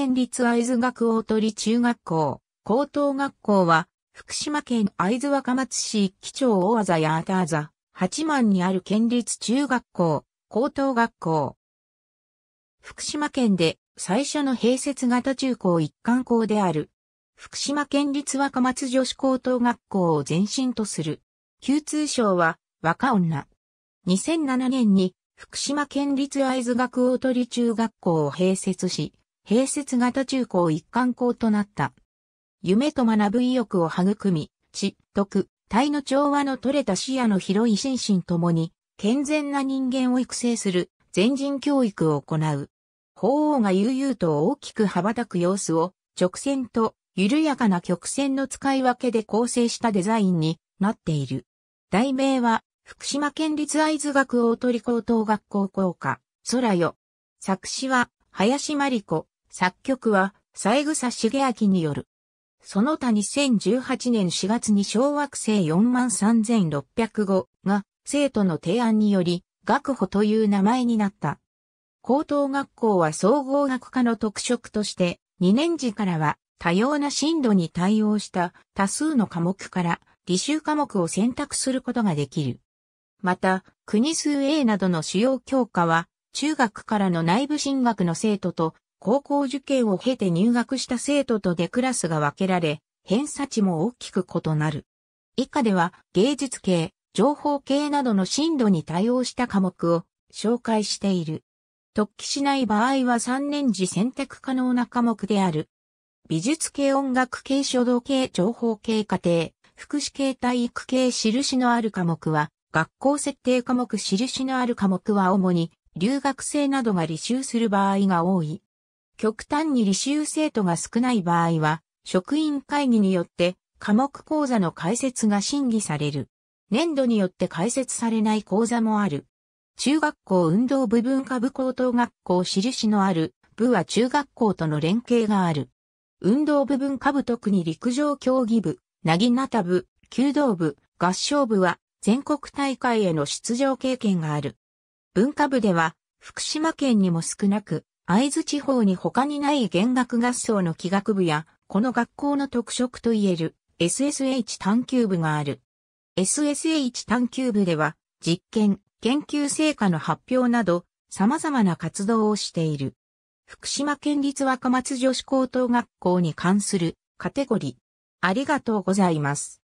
県立会津学大鳥中学校、高等学校は、福島県会津若松市一基町大技やあたあざ、八幡にある県立中学校、高等学校。福島県で最初の併設型中高一貫校である、福島県立若松女子高等学校を前身とする、旧通称は若女。2007年に福島県立会津学大鳥中学校を併設し、併設型中高一貫校となった。夢と学ぶ意欲を育み、知、徳、体の調和の取れた視野の広い心身ともに、健全な人間を育成する、全人教育を行う。法王が悠々と大きく羽ばたく様子を、直線と緩やかな曲線の使い分けで構成したデザインになっている。題名は、福島県立会津学大鳥高等学校校歌、空よ。作詞は、林真理子、作曲は、西草茂明による。その他2018年4月に小惑星43605が生徒の提案により、学歩という名前になった。高等学校は総合学科の特色として、2年時からは多様な進度に対応した多数の科目から履修科目を選択することができる。また、国数 A などの主要教科は、中学からの内部進学の生徒と高校受験を経て入学した生徒とでクラスが分けられ、偏差値も大きく異なる。以下では芸術系、情報系などの進度に対応した科目を紹介している。突起しない場合は3年時選択可能な科目である。美術系音楽系書道系情報系家庭、福祉系体育系印のある科目は、学校設定科目印のある科目は主に留学生などが履修する場合が多い。極端に履修生徒が少ない場合は、職員会議によって科目講座の開設が審議される。年度によって開設されない講座もある。中学校運動部文化部高等学校印のある部は中学校との連携がある。運動部文化部特に陸上競技部、なぎなた部、弓道部、合唱部は全国大会への出場経験がある。文化部では福島県にも少なく、会津地方に他にない弦楽合奏の器楽部や、この学校の特色といえる SSH 探求部がある。SSH 探求部では、実験、研究成果の発表など、様々な活動をしている。福島県立若松女子高等学校に関するカテゴリー。ありがとうございます。